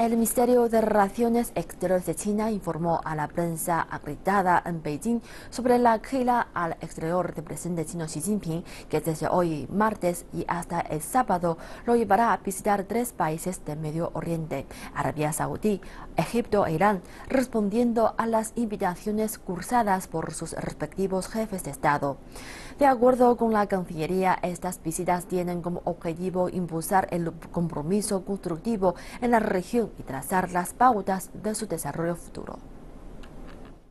El Ministerio de Relaciones Exteriores de China informó a la prensa acreditada en Beijing sobre la gira al exterior del presidente chino Xi Jinping, que desde hoy martes y hasta el sábado lo llevará a visitar tres países del Medio Oriente, Arabia Saudí, Egipto e Irán, respondiendo a las invitaciones cursadas por sus respectivos jefes de Estado. De acuerdo con la Cancillería, estas visitas tienen como objetivo impulsar el compromiso constructivo en la región y trazar las pautas de su desarrollo futuro.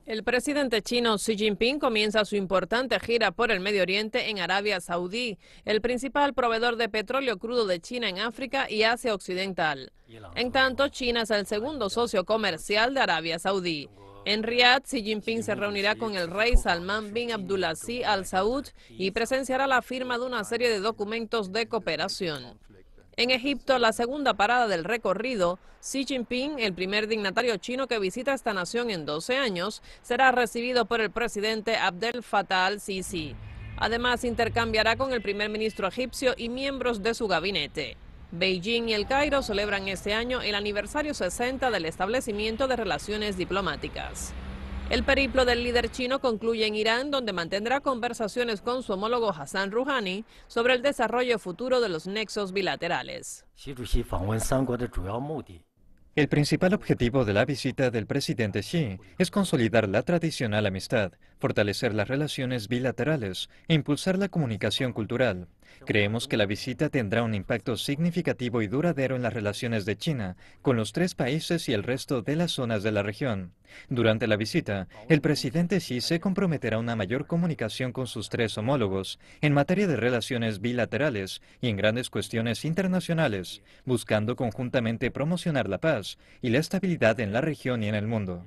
El presidente chino Xi Jinping comienza su importante gira por el Medio Oriente en Arabia Saudí, el principal proveedor de petróleo crudo de China en África y Asia Occidental. En tanto, China es el segundo socio comercial de Arabia Saudí. En Riyadh, Xi Jinping se reunirá con el rey Salman bin Abdulaziz Al Saud y presenciará la firma de una serie de documentos de cooperación. En Egipto, la segunda parada del recorrido, Xi Jinping, el primer dignatario chino que visita esta nación en 12 años, será recibido por el presidente Abdel Fattah al-Sisi. Además, intercambiará con el primer ministro egipcio y miembros de su gabinete. Beijing y El Cairo celebran este año el aniversario 60 del establecimiento de relaciones diplomáticas. El periplo del líder chino concluye en Irán, donde mantendrá conversaciones con su homólogo Hassan Rouhani sobre el desarrollo futuro de los nexos bilaterales. El principal objetivo de la visita del presidente Xi es consolidar la tradicional amistad, fortalecer las relaciones bilaterales e impulsar la comunicación cultural. Creemos que la visita tendrá un impacto significativo y duradero en las relaciones de China con los tres países y el resto de las zonas de la región. Durante la visita, el presidente Xi se comprometerá a una mayor comunicación con sus tres homólogos en materia de relaciones bilaterales y en grandes cuestiones internacionales, buscando conjuntamente promocionar la paz y la estabilidad en la región y en el mundo.